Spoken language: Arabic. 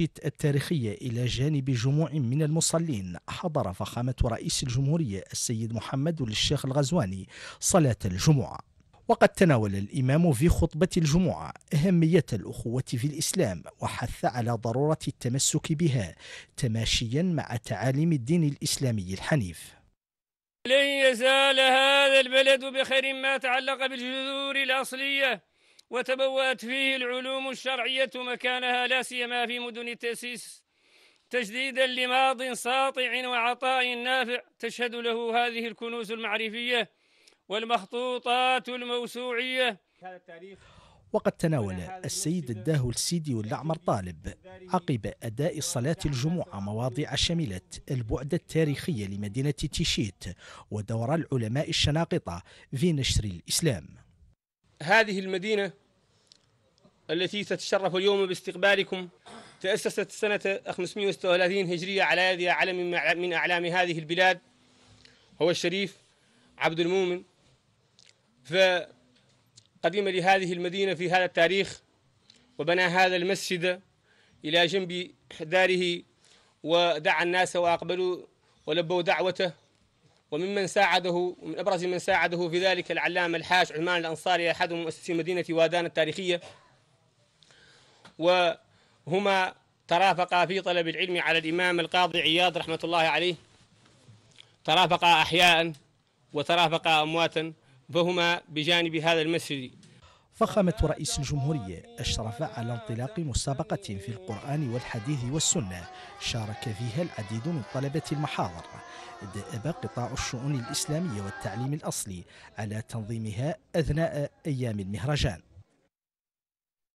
المشيت التاريخية إلى جانب جموع من المصلين حضر فخامة رئيس الجمهورية السيد محمد للشيخ الغزواني صلاة الجمعة وقد تناول الإمام في خطبة الجمعة أهمية الأخوة في الإسلام وحث على ضرورة التمسك بها تماشيا مع تعاليم الدين الإسلامي الحنيف لن يزال هذا البلد بخير ما تعلق بالجذور الأصلية وتبوأت فيه العلوم الشرعية مكانها لا سيما في مدن التأسيس تجديدا لماض ساطع وعطاء نافع تشهد له هذه الكنوز المعرفية والمخطوطات الموسوعية وقد تناول السيد الداهو السيدي والأعمر طالب عقب أداء صلاة الجمعة مواضيع شملت البعد التاريخي لمدينة تيشيت ودور العلماء الشناقطة في نشر الإسلام هذه المدينة التي تتشرف اليوم باستقبالكم تأسست سنة 536 هجرية على يد علم من أعلام هذه البلاد هو الشريف عبد المؤمن فقدم لهذه المدينة في هذا التاريخ وبنى هذا المسجد إلى جنب داره ودعا الناس وأقبلوا ولبوا دعوته وممن ساعده ومن أبرز من ساعده في ذلك العلامة الحاج عثمان الأنصاري أحد مؤسسي مدينة وادان التاريخية وهما ترافقا في طلب العلم على الإمام القاضي عياض رحمة الله عليه ترافقا أحياء وترافقا أمواتا فهما بجانب هذا المسجد فخامة رئيس الجمهورية أشرف على انطلاق مسابقة في القرآن والحديث والسنة شارك فيها العديد من طلبة المحاضر دأب قطاع الشؤون الإسلامية والتعليم الأصلي على تنظيمها أثناء أيام المهرجان